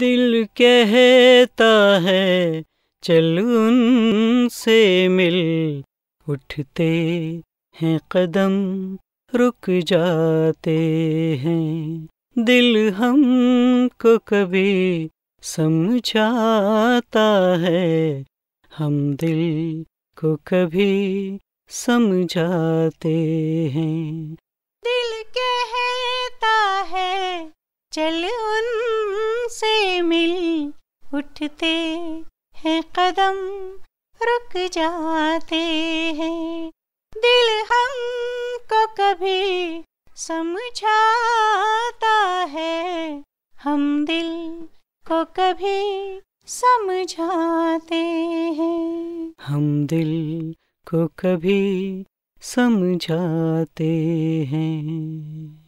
दिल कहता है चल उनसे मिल उठते हैं कदम रुक जाते हैं दिल हमको कभी समझाता है हम दिल को कभी समझाते हैं दिल कहता है चल उन उठते हैं कदम रुक जाते हैं दिल हम को कभी समझाता है हम दिल को कभी समझाते हैं हम दिल को कभी समझाते हैं